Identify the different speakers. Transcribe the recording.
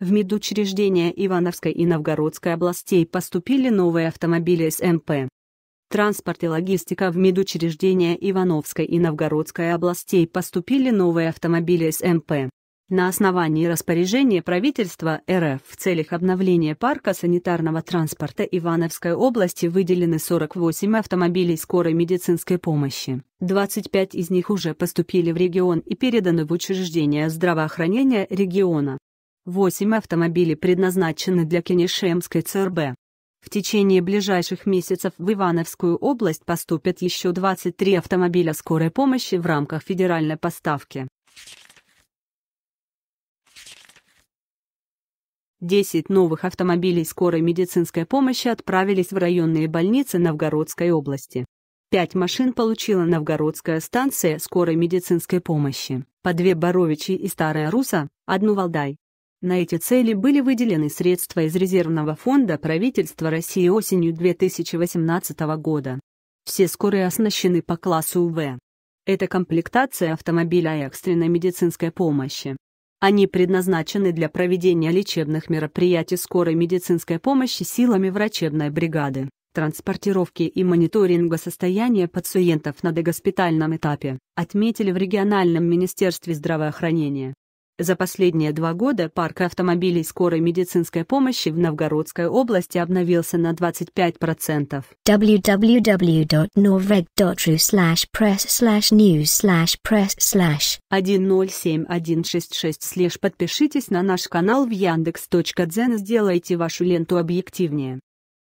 Speaker 1: В медучреждения Ивановской и Новгородской областей поступили новые автомобили СМП. Транспорт и логистика в медучреждения Ивановской и Новгородской областей поступили новые автомобили СМП. На основании распоряжения правительства РФ в целях обновления парка санитарного транспорта Ивановской области выделены 48 автомобилей скорой медицинской помощи. 25 из них уже поступили в регион и переданы в учреждения здравоохранения региона. Восемь автомобилей предназначены для Кенишемской ЦРБ. В течение ближайших месяцев в Ивановскую область поступят еще 23 автомобиля скорой помощи в рамках федеральной поставки. 10 новых автомобилей скорой медицинской помощи отправились в районные больницы Новгородской области. Пять машин получила Новгородская станция скорой медицинской помощи, по две Боровичи и Старая Руса, одну Валдай, на эти цели были выделены средства из резервного фонда правительства России осенью 2018 года. Все скорые оснащены по классу В. Это комплектация автомобиля экстренной медицинской помощи. Они предназначены для проведения лечебных мероприятий скорой медицинской помощи силами врачебной бригады, транспортировки и мониторинга состояния пациентов на догоспитальном этапе, отметили в региональном министерстве здравоохранения. За последние два года парк автомобилей скорой медицинской помощи в Новгородской области обновился на 25%. www.norveg.ru/press/news/press/ 107166/ подпишитесь на наш канал в Яндекс.Дзен, и сделайте вашу ленту объективнее.